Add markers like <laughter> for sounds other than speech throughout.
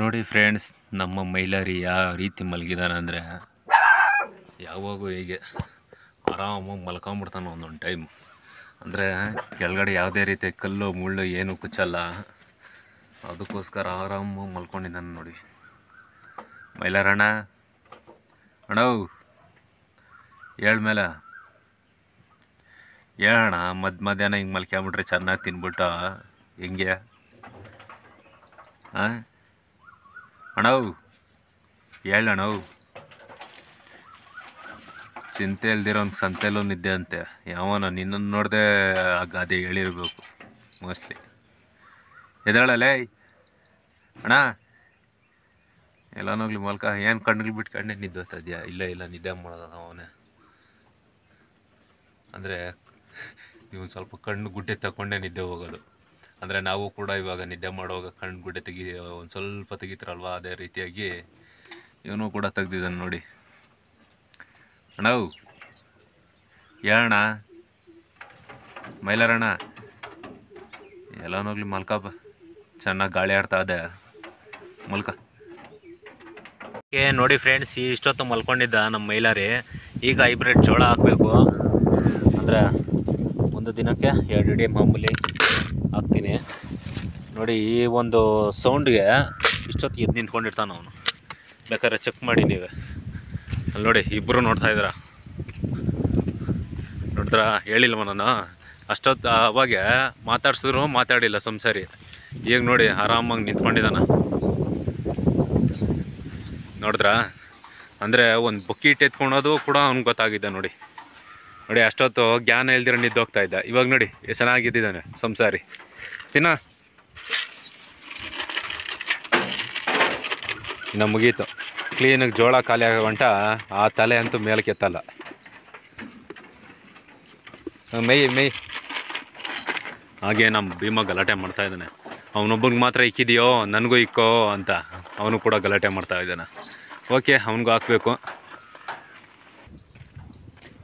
ನೋಡಿ ಫ್ರೆಂಡ್ಸ್ ನಮ್ಮ ಮೈಲಾರಿ ಯಾವ ರೀತಿ ಅಂದರೆ ಯಾವಾಗೂ ಹೀಗೆ ಆರಾಮಾಗಿ ಮಲ್ಕೊಂಬಿಡ್ತಾನೆ ಒಂದೊಂದು ಟೈಮ್ ಅಂದರೆ ಕೆಳಗಡೆ ಯಾವುದೇ ರೀತಿಯ ಕಲ್ಲು ಮುಳ್ಳು ಏನು ಕುಚ್ಚಲ್ಲ ಅದಕ್ಕೋಸ್ಕರ ಆರಾಮಾಗಿ ಮಲ್ಕೊಂಡಿದ್ದಾನೆ ನೋಡಿ ಮೈಲಾರಣ್ಣ ಅಣ್ಣ ಹೇಳ್ಮೇಲೆ ಹೇಳೋಣ ಮಧ್ಯ ಮಧ್ಯಾಹ್ನ ಹಿಂಗೆ ಮಲ್ಕೊಂಬಿಟ್ರೆ ಚೆನ್ನಾಗಿ ತಿನ್ಬಿಟ್ಟು ಹೆಂಗೆ ಹಾಂ ಅಣವು ಅಣವು ಚಿಂತೆ ಇಲ್ದಿರೋನ್ ಸಂತೆಲೂ ನಿದ್ದೆ ಅಂತೆ ಯಾವನ ನಿನ್ನನ್ನು ನೋಡದೆ ಆ ಗಾದೆ ಹೇಳಿರ್ಬೇಕು ಮೋಸ್ಟ್ಲಿ ಎದಳಲೇ ಅಣ್ಣ ಎಲ್ಲನೋಗ್ಲಿ ಮಲ್ಕ ಏನು ಕಣ್ಣುಗಳು ಬಿಟ್ಟು ಕಣ್ಣೆ ನಿದ್ದೆ ಇದೆಯಾ ಇಲ್ಲ ಇಲ್ಲ ನಿದ್ದೆ ಮಾಡೋದ ಅವನೇ ಅಂದರೆ ನೀವು ಸ್ವಲ್ಪ ಕಣ್ಣು ಗುಡ್ಡೆ ತಗೊಂಡೆ ನಿದ್ದೆ ಹೋಗೋದು ಅಂದರೆ ನಾವು ಕೂಡ ಇವಾಗ ನಿದ್ದೆ ಮಾಡುವಾಗ ಗುಡ್ಡೆ ತೆಗಿ ಒಂದು ಸ್ವಲ್ಪ ತೆಗಿತಾರಲ್ವ ಅದೇ ರೀತಿಯಾಗಿ ಇವನು ಕೂಡ ತೆಗ್ದಿದ್ದಾನೆ ನೋಡಿ ಅಣ್ಣವು ಹೇಳಣ್ಣ ಮೈಲಾರಣ್ಣ ಎಲ್ಲನೋಗ್ಲಿ ಮಲ್ಕಪ್ಪ ಚೆನ್ನಾಗಿ ಗಾಳಿ ಆಡ್ತಾ ಇದೆ ಮಲ್ಕ ಏ ನೋಡಿ ಫ್ರೆಂಡ್ಸ್ ಈ ಇಷ್ಟೊತ್ತು ಮಲ್ಕೊಂಡಿದ್ದ ನಮ್ಮ ಮೈಲಾರಿ ಈಗ ಹೈಬ್ರಿಡ್ ಜೋಳ ಹಾಕಬೇಕು ಅಂದರೆ ಒಂದು ದಿನಕ್ಕೆ ಎರಡು ಡೇ ಮಾಮೂಲಿ ಹಾಕ್ತೀನಿ ನೋಡಿ ಈ ಒಂದು ಸೌಂಡ್ಗೆ ಇಷ್ಟೊತ್ತು ಎದ್ದು ನಿಂತ್ಕೊಂಡಿರ್ತಾನೆ ಅವನು ಬೇಕಾದ್ರೆ ಚೆಕ್ ಮಾಡಿ ನೀವೇ ಅಲ್ಲಿ ನೋಡಿ ಇಬ್ಬರು ನೋಡ್ತಾ ಇದ್ದೀರಾ ನೋಡಿದ್ರ ಹೇಳಿಲ್ವ ನಾನು ಅಷ್ಟೊತ್ತು ಅವಾಗ ಮಾತಾಡ್ಸಿದ್ರು ಮಾತಾಡಿಲ್ಲ ಸಂಸಾರಿ ಈಗ ನೋಡಿ ಆರಾಮಾಗಿ ನಿಂತ್ಕೊಂಡಿದ್ದಾನ ನೋಡಿದ್ರ ಅಂದರೆ ಒಂದು ಬುಕ್ಕಿಟ್ಟು ಎತ್ಕೊಂಡೋದು ಕೂಡ ಅವ್ನಿಗೆ ಗೊತ್ತಾಗಿದ್ದೆ ನೋಡಿ ನೋಡಿ ಅಷ್ಟೊತ್ತು ಜ್ಞಾನ ಇಲ್ದಿರ ನಿದ್ದೋಗ್ತಾ ಇದ್ದ ಇವಾಗ ನೋಡಿ ಚೆನ್ನಾಗಿದ್ದಾನೆ ಸಂಸಾರಿ ತಿನ್ನ ಇನ್ನು ಮುಗೀತು ಕ್ಲೀನಾಗಿ ಜೋಳ ಖಾಲಿ ಆಗೋಂಟ ಆ ತಲೆ ಅಂತೂ ಮೇಲಕ್ಕೆತ್ತಲ್ಲ ಮೈ ಮೇಯ್ ಮೇಯ್ ಹಾಗೆ ನಮ್ಮ ಭೀಮ ಗಲಾಟೆ ಮಾಡ್ತಾ ಇದ್ದಾನೆ ಅವನೊಬ್ಬನಿಗೆ ಮಾತ್ರ ಇಕ್ಕಿದೆಯೋ ನನಗೂ ಇಕ್ಕೋ ಅಂತ ಅವನು ಕೂಡ ಗಲಾಟೆ ಮಾಡ್ತಾ ಇದ್ದಾನೆ ಓಕೆ ಅವನಿಗೂ ಹಾಕಬೇಕು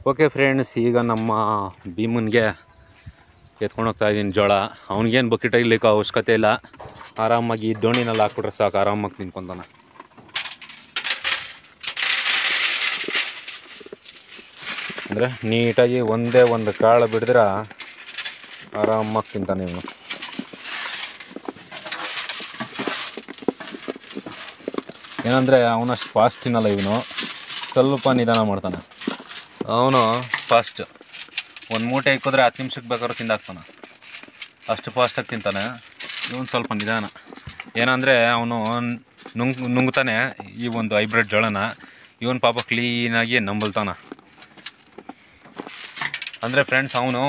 ಓಕೆ ಫ್ರೆಂಡ್ಸ್ ಈಗ ನಮ್ಮ ಭೀಮನ್ಗೆ ಎತ್ಕೊಂಡು ಹೋಗ್ತಾ ಇದ್ದೀನಿ ಜೋಳ ಅವ್ನಿಗೇನು ಬಕೆಟ್ ಆಗಲಿಕ್ಕೆ ಅವಶ್ಯಕತೆ ಇಲ್ಲ ಆರಾಮಾಗಿ ದೋಣಿನಲ್ಲಿ ಹಾಕ್ಬಿಟ್ರೆ ಸಾಕು ಆರಾಮಾಗಿ ತಿನ್ಕೊಂತಾನೆ ಅಂದರೆ ನೀಟಾಗಿ ಒಂದೇ ಒಂದು ಕಾಳು ಬಿಡಿದ್ರೆ ಆರಾಮಾಗಿ ತಿಂತಾನೆ ಇವನು ಏನಂದರೆ ಅವನಷ್ಟು ಫಾಸ್ಟ್ ತಿನ್ನಲ್ಲ ಇವನು ಸ್ವಲ್ಪ ನಿಧಾನ ಮಾಡ್ತಾನೆ ಅವನು ಫಾಸ್ಟ್ ಒಂದು ಮೂಟೆ ಇಕ್ಕಿದ್ರೆ ಹತ್ತು ನಿಮಿಷಕ್ಕೆ ಬೇಕಾದ್ರೂ ತಿಂದಾಕ್ತಾನೆ ಅಷ್ಟು ಫಾಸ್ಟಾಗಿ ತಿಂತಾನೆ ಇವನು ಸ್ವಲ್ಪ ನಿಧಾನ ಏನಂದರೆ ಅವನು ನುಂಗ್ ನುಂಗ್ತಾನೆ ಈ ಒಂದು ಹೈಬ್ರಿಡ್ ಜೋಳನ ಇವನು ಪಾಪ ಕ್ಲೀನಾಗಿ ನಂಬಲ್ತಾನ ಅಂದರೆ ಫ್ರೆಂಡ್ಸ್ ಅವನು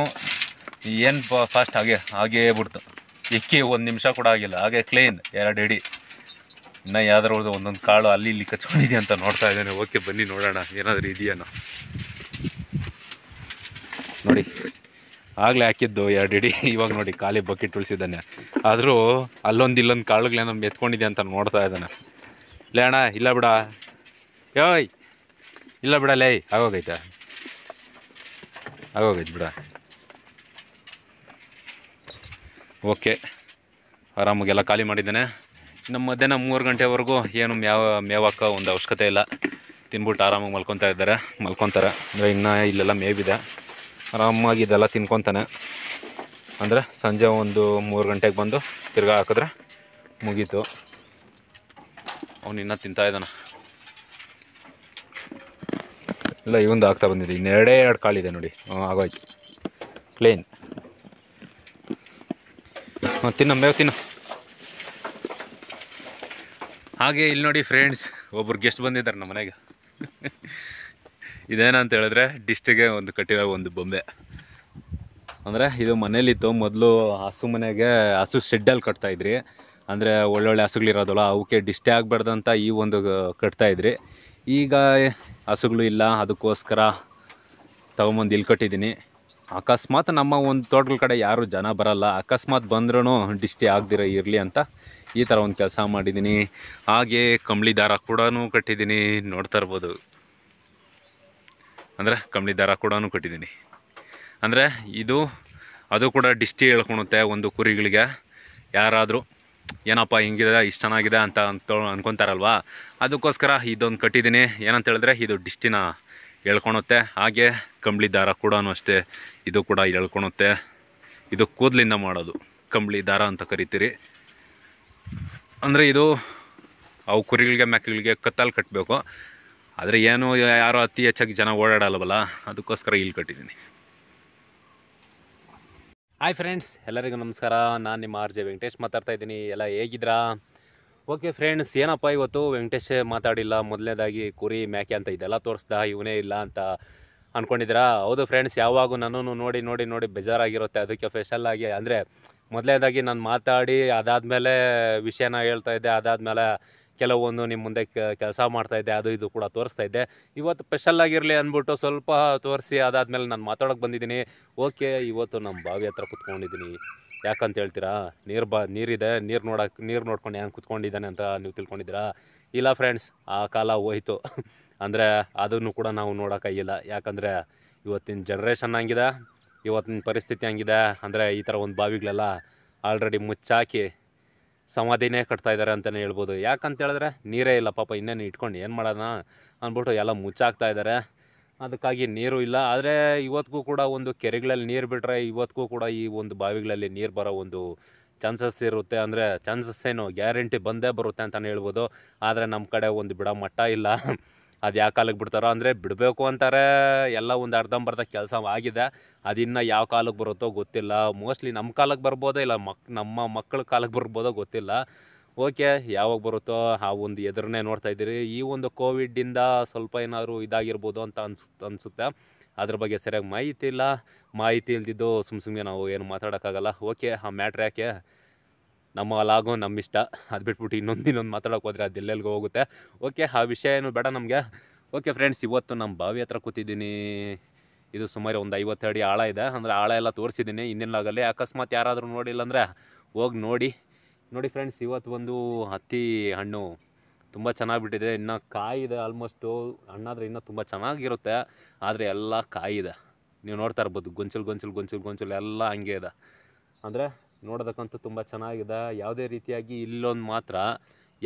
ಏನು ಫಾಸ್ಟ್ ಹಾಗೆ ಹಾಗೇ ಬಿಡ್ತು ಇಕ್ಕಿ ಒಂದು ನಿಮಿಷ ಕೂಡ ಆಗಿಲ್ಲ ಹಾಗೆ ಕ್ಲೀನ್ ಎರಡು ಇಡಿ ಇನ್ನೂ ಯಾವ್ದಾರು ಒಂದೊಂದು ಕಾಳು ಅಲ್ಲಿ ಇಲ್ಲಿ ಕಚ್ಕೊಂಡಿದೆ ಅಂತ ನೋಡ್ತಾ ಇದ್ದಾನೆ ಓಕೆ ಬನ್ನಿ ನೋಡೋಣ ಏನಾದರೂ ಇದೆಯೇನೋ ನೋಡಿ ಆಗಲೇ ಹಾಕಿದ್ದು ಎರಡು ಇಡಿ ಇವಾಗ ನೋಡಿ ಖಾಲಿ ಬಕೆಟ್ ಉಳಿಸಿದ್ದಾನೆ ಆದರೂ ಅಲ್ಲೊಂದು ಇಲ್ಲೊಂದು ಕಾಳುಗಳೇನೋ ಎತ್ಕೊಂಡಿದೆ ಅಂತ ನೋಡ್ತಾ ಇದ್ದಾನೆ ಲೇ ಅಣ್ಣ ಇಲ್ಲ ಬಿಡ ಯೋಯ್ ಇಲ್ಲ ಬಿಡ ಲೇ ಆಗೋಗೈತೆ ಆಗೋಗೈತೆ ಬಿಡ ಓಕೆ ಆರಾಮಾಗೆಲ್ಲ ಖಾಲಿ ಮಾಡಿದ್ದಾನೆ ಇನ್ನು ಮಧ್ಯಾಹ್ನ ಮೂರು ಗಂಟೆವರೆಗೂ ಏನು ಮ್ಯಾವ ಮೇವಾಕ ಒಂದು ಅವಶ್ಯಕತೆ ಇಲ್ಲ ತಿನ್ಬಿಟ್ಟು ಆರಾಮಾಗಿ ಮಲ್ಕೊತಾ ಇದ್ದಾರೆ ಮಲ್ಕೊತಾರೆ ಅಂದರೆ ಇನ್ನೂ ಇಲ್ಲೆಲ್ಲ ಮೇವಿದೆ ಆರಾಮಾಗಿ ಇದೆಲ್ಲ ತಿನ್ಕೊತಾನೆ ಅಂದರೆ ಸಂಜೆ ಒಂದು ಮೂರು ಗಂಟೆಗೆ ಬಂದು ತಿರ್ಗಾ ಹಾಕಿದ್ರೆ ಮುಗೀತು ಅವನು ಇನ್ನೂ ಇದ್ದಾನ ಇಲ್ಲ ಇವೊಂದು ಆಗ್ತಾ ಬಂದಿದೆ ಇನ್ನೆರಡೇ ಎರಡು ಕಾಲಿದೆ ನೋಡಿ ಆಗೋಯ್ತು ಕ್ಲೀನ್ ಹಾಂ ತಿನ್ನು ಮೇವು ತಿನ್ನು ಹಾಗೆ ಇಲ್ಲಿ ನೋಡಿ ಫ್ರೆಂಡ್ಸ್ ಒಬ್ಬರು ಗೆಸ್ಟ್ ಬಂದಿದ್ದಾರೆ ನಮ್ಮ ಮನೆಗೆ ಇದೇನಂತ ಹೇಳಿದ್ರೆ ಡಿಸ್ಟಿಗೆ ಒಂದು ಕಟ್ಟಿರೋ ಒಂದು ಬೊಂಬೆ ಅಂದರೆ ಇದು ಮನೇಲಿತ್ತು ಮೊದಲು ಹಸು ಮನೆಗೆ ಹಸು ಶೆಡ್ಡಲ್ಲಿ ಕಟ್ತಾಯಿದ್ರಿ ಅಂದರೆ ಒಳ್ಳೊಳ್ಳೆ ಹಸುಗಳಿರೋದಲ್ಲ ಅವಕ್ಕೆ ಡಿಸ್ಟೇ ಆಗಬಾರ್ದಂತ ಈ ಒಂದು ಕಟ್ತಾಯಿದ್ರಿ ಈಗ ಹಸುಗಳು ಇಲ್ಲ ಅದಕ್ಕೋಸ್ಕರ ತಗೊಂಬಂದು ಇಲ್ಲಿ ಕಟ್ಟಿದ್ದೀನಿ ಅಕಸ್ಮಾತ್ ನಮ್ಮ ಒಂದು ತೋಟಗಳ ಕಡೆ ಯಾರು ಜನ ಬರಲ್ಲ ಅಕಸ್ಮಾತ್ ಬಂದ್ರೂ ಡಿಸ್ಟೇ ಆಗದಿರೋ ಇರಲಿ ಅಂತ ಈ ಥರ ಒಂದು ಕೆಲಸ ಮಾಡಿದ್ದೀನಿ ಹಾಗೆ ಕಂಬಳಿ ದಾರ ಕೂಡ ಕಟ್ಟಿದ್ದೀನಿ ನೋಡ್ತಾ ಇರ್ಬೋದು ಅಂದರೆ ಕಂಬಳಿ ದಾರ ಕೂಡ ಕಟ್ಟಿದ್ದೀನಿ ಅಂದರೆ ಇದು ಅದು ಕೂಡ ಡಿಸ್ಟಿ ಹೇಳ್ಕೊಳುತ್ತೆ ಒಂದು ಕುರಿಗಳಿಗೆ ಯಾರಾದರೂ ಏನಪ್ಪ ಹಿಂಗಿದೆ ಇಷ್ಟು ಚೆನ್ನಾಗಿದೆ ಅಂತ ಅಂತ ಅಂದ್ಕೊತಾರಲ್ವಾ ಅದಕ್ಕೋಸ್ಕರ ಇದೊಂದು ಕಟ್ಟಿದ್ದೀನಿ ಏನಂತ ಹೇಳಿದ್ರೆ ಇದು ಡಿಸ್ಟಿನ ಹೇಳ್ಕೊಳುತ್ತೆ ಹಾಗೆ ಕಂಬಳಿ ದಾರ ಕೂಡ ಅಷ್ಟೇ ಇದು ಕೂಡ ಹೇಳ್ಕೊಳುತ್ತೆ ಇದು ಕೂದಲಿಂದ ಮಾಡೋದು ಕಂಬಳಿ ದಾರ ಅಂತ ಕರಿತೀರಿ ಅಂದರೆ ಇದು ಅವು ಕುರಿಗಳಿಗೆ ಮೆಕ್ಕಳಿಗೆ ಕತ್ತಲ್ಲಿ ಕಟ್ಟಬೇಕು ಆದರೆ ಏನು ಯಾರೋ ಅತಿ ಹೆಚ್ಚಾಗಿ ಜನ ಓಡಾಡಲ್ವಲ್ಲ ಅದಕ್ಕೋಸ್ಕರ ಇಲ್ಲಿ ಕಟ್ಟಿದ್ದೀನಿ ಹಾಯ್ ಫ್ರೆಂಡ್ಸ್ ಎಲ್ಲರಿಗೂ ನಮಸ್ಕಾರ ನಾನು ನಿಮ್ಮ ಆರ್ ಜೆ ವೆಂಕಟೇಶ್ ಮಾತಾಡ್ತಾ ಇದ್ದೀನಿ ಎಲ್ಲ ಹೇಗಿದ್ರಾ ಓಕೆ ಫ್ರೆಂಡ್ಸ್ ಏನಪ್ಪ ಇವತ್ತು ವೆಂಕಟೇಶ್ ಮಾತಾಡಿಲ್ಲ ಮೊದಲನೇದಾಗಿ ಕುರಿ ಮ್ಯಾಕೆ ಅಂತ ಇದೆಲ್ಲ ತೋರಿಸ್ದ ಇವನೇ ಇಲ್ಲ ಅಂತ ಅಂದ್ಕೊಂಡಿದ್ದೀರಾ ಹೌದು ಫ್ರೆಂಡ್ಸ್ ಯಾವಾಗ ನಾನು ನೋಡಿ ನೋಡಿ ನೋಡಿ ಬೇಜಾರಾಗಿರುತ್ತೆ ಅದಕ್ಕೆ ಸ್ಪೆಷಲ್ ಆಗಿ ಅಂದರೆ ಮೊದಲನೇದಾಗಿ ನಾನು ಮಾತಾಡಿ ಅದಾದಮೇಲೆ ವಿಷಯನ ಹೇಳ್ತಾ ಇದ್ದೆ ಅದಾದಮೇಲೆ ಕೆಲವೊಂದು ನಿಮ್ಮ ಮುಂದೆ ಕೆಲಸ ಮಾಡ್ತಾಯಿದ್ದೆ ಅದು ಇದು ಕೂಡ ತೋರಿಸ್ತಾ ಇದ್ದೆ ಇವತ್ತು ಸ್ಪೆಷಲ್ ಆಗಿರಲಿ ಅಂದ್ಬಿಟ್ಟು ಸ್ವಲ್ಪ ತೋರಿಸಿ ಅದಾದಮೇಲೆ ನಾನು ಮಾತಾಡೋಕೆ ಬಂದಿದ್ದೀನಿ ಓಕೆ ಇವತ್ತು ನಮ್ಮ ಬಾವಿ ಹತ್ರ ಕುತ್ಕೊಂಡಿದ್ದೀನಿ ಯಾಕಂತ ಹೇಳ್ತೀರಾ ನೀರು ಬಾ ನೀರಿದೆ ನೀರು ನೋಡಕ್ಕೆ ನೀರು ನೋಡ್ಕೊಂಡು ಏನು ಕುತ್ಕೊಂಡಿದ್ದಾನೆ ಅಂತ ನೀವು ತಿಳ್ಕೊಂಡಿದ್ದೀರಾ ಇಲ್ಲ ಫ್ರೆಂಡ್ಸ್ ಆ ಕಾಲ ಹೋಯಿತು <laughs> ಅಂದರೆ ಅದನ್ನು ಕೂಡ ನಾವು ನೋಡೋಕ್ಕಾಗಿಲ್ಲ ಯಾಕಂದರೆ ಇವತ್ತಿನ ಜನ್ರೇಷನ್ ಹಂಗಿದೆ ಇವತ್ತಿನ ಪರಿಸ್ಥಿತಿ ಹಂಗಿದೆ ಅಂದರೆ ಈ ಥರ ಒಂದು ಬಾವಿಗಳೆಲ್ಲ ಆಲ್ರೆಡಿ ಮುಚ್ಚಾಕಿ ಸಮಾಧಿನೇ ಕಟ್ತಾ ಇದ್ದಾರೆ ಅಂತಲೇ ಹೇಳ್ಬೋದು ಯಾಕಂತ ಹೇಳಿದ್ರೆ ನೀರೇ ಇಲ್ಲ ಪಾಪ ಇನ್ನೇನು ಇಟ್ಕೊಂಡು ಏನು ಮಾಡೋಣ ಅಂದ್ಬಿಟ್ಟು ಎಲ್ಲ ಮುಚ್ಚಾಕ್ತಾ ಇದ್ದಾರೆ ಅದಕ್ಕಾಗಿ ನೀರು ಇಲ್ಲ ಆದರೆ ಇವತ್ತಿಗೂ ಕೂಡ ಒಂದು ಕೆರೆಗಳಲ್ಲಿ ನೀರು ಬಿಟ್ಟರೆ ಇವತ್ತಿಗೂ ಕೂಡ ಈ ಒಂದು ಬಾವಿಗಳಲ್ಲಿ ನೀರು ಬರೋ ಒಂದು ಚಾನ್ಸಸ್ ಇರುತ್ತೆ ಅಂದರೆ ಚಾನ್ಸಸ್ ಏನು ಗ್ಯಾರಂಟಿ ಬಂದೇ ಬರುತ್ತೆ ಅಂತಲೇ ಹೇಳ್ಬೋದು ಆದರೆ ನಮ್ಮ ಕಡೆ ಒಂದು ಬಿಡ ಮಟ್ಟ ಇಲ್ಲ ಅದು ಯಾವ ಕಾಲಕ್ಕೆ ಬಿಡ್ತಾರೋ ಅಂದರೆ ಬಿಡಬೇಕು ಅಂತಾರೆ ಎಲ್ಲ ಒಂದು ಅರ್ಧಂಬರ್ಧ ಕೆಲಸ ಆಗಿದೆ ಅದಿನ್ನು ಯಾವ ಕಾಲಕ್ಕೆ ಬರುತ್ತೋ ಗೊತ್ತಿಲ್ಲ ಮೋಸ್ಟ್ಲಿ ನಮ್ಮ ಕಾಲಕ್ಕೆ ಬರ್ಬೋದೋ ಇಲ್ಲ ಮಕ್ ನಮ್ಮ ಮಕ್ಕಳ ಕಾಲಕ್ಕೆ ಬರ್ಬೋದೋ ಗೊತ್ತಿಲ್ಲ ಓಕೆ ಯಾವಾಗ ಬರುತ್ತೋ ಆ ಒಂದು ಎದುರನ್ನೇ ನೋಡ್ತಾ ಇದ್ದೀರಿ ಈ ಒಂದು ಕೋವಿಡ್ಡಿಂದ ಸ್ವಲ್ಪ ಏನಾದರೂ ಇದಾಗಿರ್ಬೋದು ಅಂತ ಅನ್ಸು ಅನಿಸುತ್ತೆ ಅದ್ರ ಬಗ್ಗೆ ಸರಿಯಾಗಿ ಮಾಹಿತಿ ಇಲ್ಲ ಮಾಹಿತಿ ಇಲ್ದಿದ್ದು ಸುಮ್ಮ ಸುಮ್ಮನೆ ನಾವು ಏನು ಮಾತಾಡೋಕ್ಕಾಗಲ್ಲ ಓಕೆ ಆ ಮ್ಯಾಟ್ರ್ ಯಾಕೆ ನಮ್ಮ ಲಾಗೋ ನಮ್ಮ ಇಷ್ಟ ಅದು ಬಿಟ್ಬಿಟ್ಟು ಇನ್ನೊಂದು ಇನ್ನೊಂದು ಮಾತಾಡೋಕೆ ಹೋದರೆ ಎಲ್ಲೆಲ್ಲಿಗೂ ಹೋಗುತ್ತೆ ಓಕೆ ಆ ವಿಷಯ ಏನು ಬೇಡ ನಮಗೆ ಓಕೆ ಫ್ರೆಂಡ್ಸ್ ಇವತ್ತು ನಮ್ಮ ಬಾವಿ ಹತ್ರ ಕೂತಿದ್ದೀನಿ ಇದು ಸುಮಾರು ಒಂದು ಐವತ್ತು ಅಡಿ ಆಳ ಇದೆ ಅಂದರೆ ಆಳ ಎಲ್ಲ ತೋರಿಸಿದ್ದೀನಿ ಲಾಗಲ್ಲಿ ಅಕಸ್ಮಾತ್ ಯಾರಾದರೂ ನೋಡಿಲ್ಲ ಅಂದರೆ ಹೋಗಿ ನೋಡಿ ನೋಡಿ ಫ್ರೆಂಡ್ಸ್ ಇವತ್ತು ಒಂದು ಹತ್ತಿ ಹಣ್ಣು ತುಂಬ ಚೆನ್ನಾಗಿ ಬಿಟ್ಟಿದೆ ಇನ್ನು ಕಾಯಿ ಇದೆ ಆಲ್ಮೋಸ್ಟು ಹಣ್ಣಾದರೆ ಇನ್ನೂ ತುಂಬ ಚೆನ್ನಾಗಿರುತ್ತೆ ಆದರೆ ಎಲ್ಲ ಕಾಯಿ ಇದೆ ನೀವು ನೋಡ್ತಾ ಇರ್ಬೋದು ಗೊಂಚಲು ಗೊಂಚಲು ಗೊಂಚಲು ಗೊಂಚಲು ಎಲ್ಲ ಹಂಗೆ ಇದೆ ಅಂದರೆ ನೋಡೋದಕ್ಕಂತೂ ತುಂಬ ಚೆನ್ನಾಗಿದೆ ಯಾವುದೇ ರೀತಿಯಾಗಿ ಇಲ್ಲೊಂದು ಮಾತ್ರ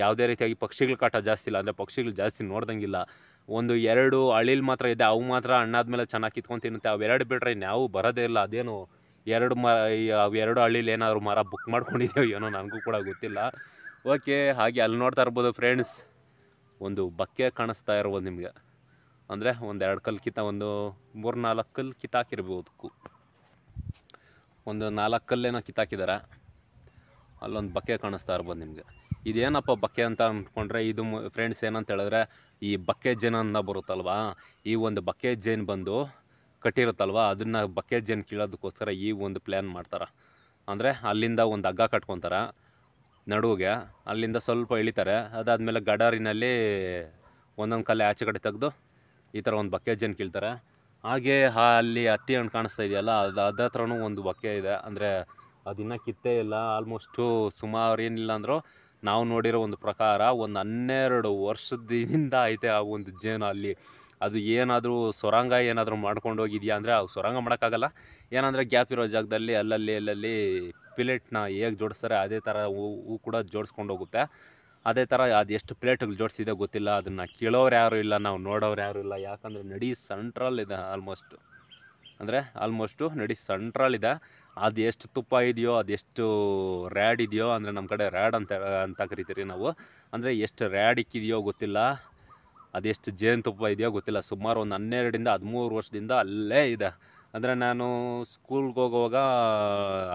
ಯಾವುದೇ ರೀತಿಯಾಗಿ ಪಕ್ಷಿಗಳ ಕಾಟ ಜಾಸ್ತಿ ಇಲ್ಲ ಅಂದರೆ ಪಕ್ಷಿಗಳು ಜಾಸ್ತಿ ನೋಡ್ದಂಗಿಲ್ಲ ಒಂದು ಎರಡು ಅಳಿಲ್ ಮಾತ್ರ ಇದೆ ಅವು ಮಾತ್ರ ಅಣ್ಣಾದ ಮೇಲೆ ಚೆನ್ನಾಗಿ ಕಿತ್ಕೊಂಡು ತಿನ್ನುತ್ತೆ ಅವೆರಡು ಬಿಟ್ರೆ ಇನ್ಯಾವು ಬರೋದೇ ಇಲ್ಲ ಅದೇನು ಎರಡು ಮರ ಅವೆರಡು ಹಳ್ಳಿಲಿ ಏನಾದರೂ ಮರ ಬುಕ್ ಮಾಡ್ಕೊಂಡಿದ್ದೇವೆ ಏನೋ ನನಗೂ ಕೂಡ ಗೊತ್ತಿಲ್ಲ ಓಕೆ ಹಾಗೆ ಅಲ್ಲಿ ನೋಡ್ತಾ ಇರ್ಬೋದು ಫ್ರೆಂಡ್ಸ್ ಒಂದು ಬಕ್ಕೆ ಕಾಣಿಸ್ತಾ ಇರ್ಬೋದು ನಿಮಗೆ ಅಂದರೆ ಒಂದು ಎರಡು ಕಲ್ಕಿತ ಒಂದು ಮೂರು ನಾಲ್ಕು ಕಲ್ಲು ಕಿತ್ತಾಕಿರ್ಬೋದು ಒಂದು ನಾಲ್ಕು ಕಲ್ಲೇನೋ ಕಿತ್ತಾಕಿದ್ದಾರೆ ಅಲ್ಲೊಂದು ಬಕ್ಕೆ ಕಾಣಿಸ್ತಾ ಇರ್ಬೋದು ನಿಮಗೆ ಇದೇನಪ್ಪ ಬಕ್ಕೆ ಅಂತ ಅಂದ್ಕೊಂಡ್ರೆ ಇದು ಫ್ರೆಂಡ್ಸ್ ಏನಂತ ಹೇಳಿದ್ರೆ ಈ ಬಕ್ಕೆ ಜೇನು ಬರುತ್ತಲ್ವಾ ಈ ಒಂದು ಬಕ್ಕೆ ಜೇನು ಬಂದು ಕಟ್ಟಿರುತ್ತಲ್ವ ಅದನ್ನು ಬಕ್ಕೆ ಜೇನು ಕೀಳೋದಕ್ಕೋಸ್ಕರ ಈ ಒಂದು ಪ್ಲ್ಯಾನ್ ಮಾಡ್ತಾರೆ ಅಂದರೆ ಅಲ್ಲಿಂದ ಒಂದು ಹಗ್ಗ ಕಟ್ಕೊತಾರೆ ನಡುವಿಗೆ ಅಲ್ಲಿಂದ ಸ್ವಲ್ಪ ಇಳಿತಾರೆ ಅದಾದಮೇಲೆ ಗಡಾರಿನಲ್ಲಿ ಒಂದೊಂದು ಕಲ್ಲೇ ಆಚೆ ಕಡೆ ತೆಗೆದು ಈ ಥರ ಒಂದು ಬಕ್ಕೆ ಜೇನು ಕೀಳ್ತಾರೆ ಹಾಗೆ ಅಲ್ಲಿ ಹತ್ತಿ ಹಣ್ಣು ಕಾಣಿಸ್ತಾ ಇದೆಯಲ್ಲ ಅದು ಅದ ಹತ್ರನೂ ಒಂದು ಬೊಕ್ಕೆ ಇದೆ ಅಂದರೆ ಅದಿನ್ನೂ ಕಿತ್ತೇ ಇಲ್ಲ ಆಲ್ಮೋಸ್ಟು ಸುಮಾರು ಏನಿಲ್ಲ ಅಂದರೂ ನಾವು ನೋಡಿರೋ ಒಂದು ಪ್ರಕಾರ ಒಂದು ಹನ್ನೆರಡು ವರ್ಷದಿಂದ ಐತೆ ಆ ಒಂದು ಜೇನು ಅಲ್ಲಿ ಅದು ಏನಾದರೂ ಸೊರಂಗ ಏನಾದರೂ ಮಾಡ್ಕೊಂಡು ಹೋಗಿದೆಯಾ ಅಂದರೆ ಅವು ಸೊರಂಗ ಮಾಡೋಕ್ಕಾಗಲ್ಲ ಏನಂದರೆ ಗ್ಯಾಪ್ ಇರೋ ಜಾಗದಲ್ಲಿ ಅಲ್ಲಲ್ಲಿ ಅಲ್ಲಲ್ಲಿ ಪಿಲೆಟ್ನ ಹೇಗೆ ಜೋಡಿಸ್ತಾರೆ ಅದೇ ಥರ ಹೂ ಕೂಡ ಜೋಡಿಸ್ಕೊಂಡು ಹೋಗುತ್ತೆ ಅದೇ ಥರ ಅದು ಎಷ್ಟು ಪ್ಲೇಟ್ಗಳು ಜೋಡಿಸಿದೆ ಗೊತ್ತಿಲ್ಲ ಅದನ್ನು ಕೇಳೋರು ಯಾರು ಇಲ್ಲ ನಾವು ನೋಡೋರು ಯಾರು ಇಲ್ಲ ಯಾಕಂದರೆ ನಡಿ ಸೆಂಟ್ರಲ್ ಇದೆ ಆಲ್ಮೋಸ್ಟ್ ಅಂದರೆ ಆಲ್ಮೋಸ್ಟು ನಡಿ ಸೆಂಟ್ರಲ್ ಇದೆ ಅದು ಎಷ್ಟು ತುಪ್ಪ ಇದೆಯೋ ಅದೆಷ್ಟು ರ್ಯಾಡ್ ಇದೆಯೋ ಅಂದರೆ ನಮ್ಮ ಕಡೆ ರ್ಯಾಡ್ ಅಂತ ಅಂತ ಕರಿತೀರಿ ನಾವು ಅಂದರೆ ಎಷ್ಟು ರ್ಯಾಡ್ ಇಕ್ಕಿದೆಯೋ ಗೊತ್ತಿಲ್ಲ ಅದೆಷ್ಟು ಜೇನುತುಪ್ಪ ಇದೆಯೋ ಗೊತ್ತಿಲ್ಲ ಸುಮಾರು ಒಂದು ಹನ್ನೆರಡರಿಂದ ಹದಿಮೂರು ವರ್ಷದಿಂದ ಅಲ್ಲೇ ಇದೆ ಅಂದರೆ ನಾನು ಸ್ಕೂಲ್ಗೆ ಹೋಗುವಾಗ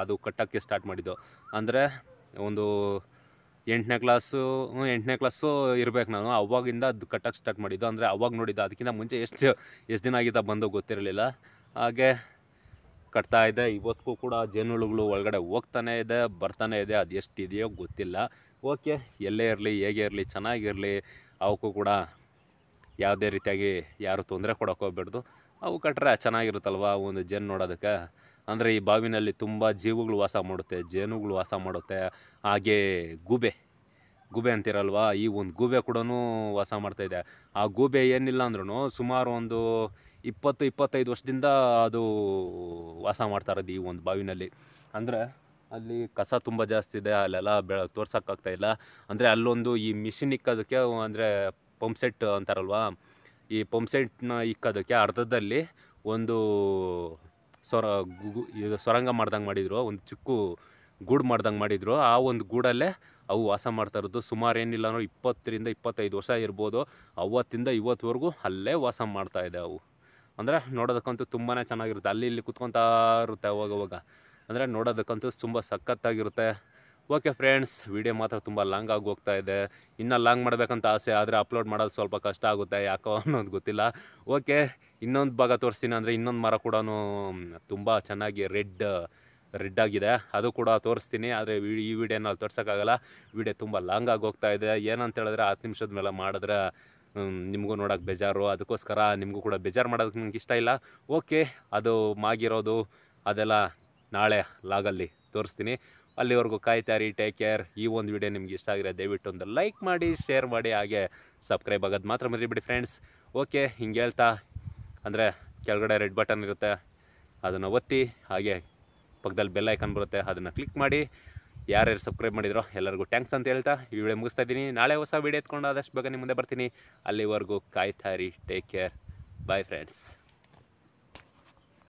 ಅದು ಕಟ್ಟೋಕ್ಕೆ ಸ್ಟಾರ್ಟ್ ಮಾಡಿದ್ದು ಅಂದರೆ ಒಂದು ಎಂಟನೇ ಕ್ಲಾಸು ಎಂಟನೇ ಕ್ಲಾಸು ಇರಬೇಕು ನಾನು ಅವಾಗಿಂದ ಅದು ಕಟ್ಟಕ್ಕೆ ಸ್ಟಾರ್ಟ್ ಮಾಡಿದ್ದು ಅಂದರೆ ಅವಾಗ ನೋಡಿದ್ದು ಅದಕ್ಕಿಂತ ಮುಂಚೆ ಎಷ್ಟು ಎಷ್ಟು ದಿನ ಆಗಿದ್ದ ಬಂದು ಗೊತ್ತಿರಲಿಲ್ಲ ಹಾಗೆ ಕಟ್ತಾ ಇದೆ ಇವತ್ತಿಗೂ ಕೂಡ ಜೇನುಳುಗಳು ಒಳಗಡೆ ಹೋಗ್ತಾನೆ ಇದೆ ಬರ್ತಾನೆ ಇದೆ ಅದು ಎಷ್ಟಿದೆಯೋ ಗೊತ್ತಿಲ್ಲ ಓಕೆ ಎಲ್ಲೇ ಇರಲಿ ಹೇಗೆ ಇರಲಿ ಚೆನ್ನಾಗಿರಲಿ ಅವಕ್ಕೂ ಕೂಡ ಯಾವುದೇ ರೀತಿಯಾಗಿ ಯಾರು ತೊಂದರೆ ಕೊಡೋಕೆ ಅವು ಕಟ್ಟರೆ ಚೆನ್ನಾಗಿರುತ್ತಲ್ವ ಒಂದು ಜೇನು ನೋಡೋದಕ್ಕೆ ಅಂದರೆ ಈ ಬಾವಿನಲ್ಲಿ ತುಂಬ ಜೀವಗಳು ವಾಸ ಮಾಡುತ್ತೆ ಜೇನುಗಳು ವಾಸ ಮಾಡುತ್ತೆ ಹಾಗೇ ಗೂಬೆ ಗೂಬೆ ಅಂತಿರಲ್ವಾ ಈ ಒಂದು ಗೂಬೆ ಕೂಡ ವಾಸ ಮಾಡ್ತಾಯಿದೆ ಆ ಗೂಬೆ ಏನಿಲ್ಲ ಅಂದ್ರೂ ಸುಮಾರು ಒಂದು ಇಪ್ಪತ್ತು ಇಪ್ಪತ್ತೈದು ವರ್ಷದಿಂದ ಅದು ವಾಸ ಮಾಡ್ತಾ ಈ ಒಂದು ಬಾವಿನಲ್ಲಿ ಅಂದರೆ ಅಲ್ಲಿ ಕಸ ತುಂಬ ಜಾಸ್ತಿ ಇದೆ ಅಲ್ಲೆಲ್ಲ ಬೆ ತೋರ್ಸೋಕ್ಕಾಗ್ತಾಯಿಲ್ಲ ಅಂದರೆ ಅಲ್ಲೊಂದು ಈ ಮಿಷಿನ್ ಇಕ್ಕೋದಕ್ಕೆ ಅಂದರೆ ಪಂಪ್ಸೆಟ್ ಅಂತಾರಲ್ವಾ ಈ ಪಂಪ್ಸೆಟ್ನ ಇಕ್ಕೋದಕ್ಕೆ ಅರ್ಧದಲ್ಲಿ ಒಂದು ಸೊರ ಗು ಸೊರಂಗ ಮಾಡ್ದಂಗೆ ಮಾಡಿದರು ಒಂದು ಚಿಕ್ಕ ಗೂಡು ಮಾಡ್ದಂಗೆ ಮಾಡಿದರು ಆ ಒಂದು ಗೂಡಲ್ಲೇ ಅವು ವಾಸ ಮಾಡ್ತಾ ಇರೋದು ಸುಮಾರು ಏನಿಲ್ಲ ಅಂದ್ರೆ ಇಪ್ಪತ್ತರಿಂದ ಇಪ್ಪತ್ತೈದು ವರ್ಷ ಇರ್ಬೋದು ಅವತ್ತಿಂದ ಇವತ್ತುವರೆಗೂ ಅಲ್ಲೇ ವಾಸ ಮಾಡ್ತಾ ಇದೆ ಅವು ಅಂದರೆ ನೋಡೋದಕ್ಕಂತೂ ತುಂಬಾ ಚೆನ್ನಾಗಿರುತ್ತೆ ಅಲ್ಲಿ ಇಲ್ಲಿ ಕುತ್ಕೊತಾ ಇರುತ್ತೆ ಅವಾಗವಾಗ ಅಂದರೆ ನೋಡೋದಕ್ಕಂತೂ ತುಂಬ ಸಖತ್ತಾಗಿರುತ್ತೆ ಓಕೆ ಫ್ರೆಂಡ್ಸ್ ವೀಡಿಯೋ ಮಾತ್ರ ತುಂಬ ಲಾಂಗ್ ಆಗಿ ಹೋಗ್ತಾ ಇದೆ ಇನ್ನೂ ಲಾಂಗ್ ಮಾಡಬೇಕಂತ ಆಸೆ ಆದರೆ ಅಪ್ಲೋಡ್ ಮಾಡೋದು ಸ್ವಲ್ಪ ಕಷ್ಟ ಆಗುತ್ತೆ ಯಾಕೋ ಅನ್ನೋದು ಗೊತ್ತಿಲ್ಲ ಓಕೆ ಇನ್ನೊಂದು ಭಾಗ ತೋರಿಸ್ತೀನಿ ಅಂದರೆ ಇನ್ನೊಂದು ಮರ ಕೂಡ ತುಂಬ ಚೆನ್ನಾಗಿ ರೆಡ್ ರೆಡ್ ಆಗಿದೆ ಅದು ಕೂಡ ತೋರಿಸ್ತೀನಿ ಆದರೆ ಈ ವಿಡಿಯೋನ ತೋರಿಸೋಕ್ಕಾಗಲ್ಲ ವಿಡಿಯೋ ತುಂಬ ಲಾಂಗ್ ಆಗಿ ಹೋಗ್ತಾ ಇದೆ ಏನಂತ ಹೇಳಿದ್ರೆ ಹತ್ತು ನಿಮಿಷದ ಮೇಲೆ ಮಾಡಿದ್ರೆ ನಿಮಗೂ ನೋಡೋಕ್ಕೆ ಬೇಜಾರು ಅದಕ್ಕೋಸ್ಕರ ನಿಮಗೂ ಕೂಡ ಬೇಜಾರು ಮಾಡೋದಕ್ಕೆ ನಿಮ್ಗೆ ಇಷ್ಟ ಇಲ್ಲ ಓಕೆ ಅದು ಮಾಗಿರೋದು ಅದೆಲ್ಲ ನಾಳೆ ಲಾಗಲ್ಲಿ ತೋರಿಸ್ತೀನಿ ಅಲ್ಲಿವರೆಗೂ ಕಾಯ್ತಾರಿ ಟೇಕ್ ಕೇರ್ ಈ ಒಂದು ವಿಡಿಯೋ ನಿಮ್ಗೆ ಇಷ್ಟ ಆಗಿದೆ ದಯವಿಟ್ಟು ಒಂದು ಲೈಕ್ ಮಾಡಿ ಶೇರ್ ಮಾಡಿ ಹಾಗೆ ಸಬ್ಸ್ಕ್ರೈಬ್ ಆಗೋದು ಮಾತ್ರ ಮರಿಬಿಡಿ ಫ್ರೆಂಡ್ಸ್ ಓಕೆ ಹಿಂಗೆ ಹೇಳ್ತಾ ಅಂದರೆ ಕೆಳಗಡೆ ರೆಡ್ ಬಟನ್ ಇರುತ್ತೆ ಅದನ್ನು ಒತ್ತಿ ಹಾಗೆ ಪಕ್ಕದಲ್ಲಿ ಬೆಲ್ ಐಕನ್ ಬರುತ್ತೆ ಅದನ್ನು ಕ್ಲಿಕ್ ಮಾಡಿ ಯಾರ್ಯಾರು ಸಬ್ಸ್ಕ್ರೈಬ್ ಮಾಡಿದ್ರೋ ಎಲ್ಲರಿಗೂ ಥ್ಯಾಂಕ್ಸ್ ಅಂತ ಹೇಳ್ತಾ ಈ ವಿಡಿಯೋ ಮುಗಿಸ್ತಾ ಇದ್ದೀನಿ ನಾಳೆ ಹೊಸ ವಿಡಿಯೋ ಎತ್ಕೊಂಡು ಆದಷ್ಟು ಬೇಗ ನಿಮ್ಮ ಮುಂದೆ ಬರ್ತೀನಿ ಅಲ್ಲಿವರೆಗೂ ಕಾಯ್ತಾರಿ ಟೇಕ್ ಕೇರ್ ಬಾಯ್ ಫ್ರೆಂಡ್ಸ್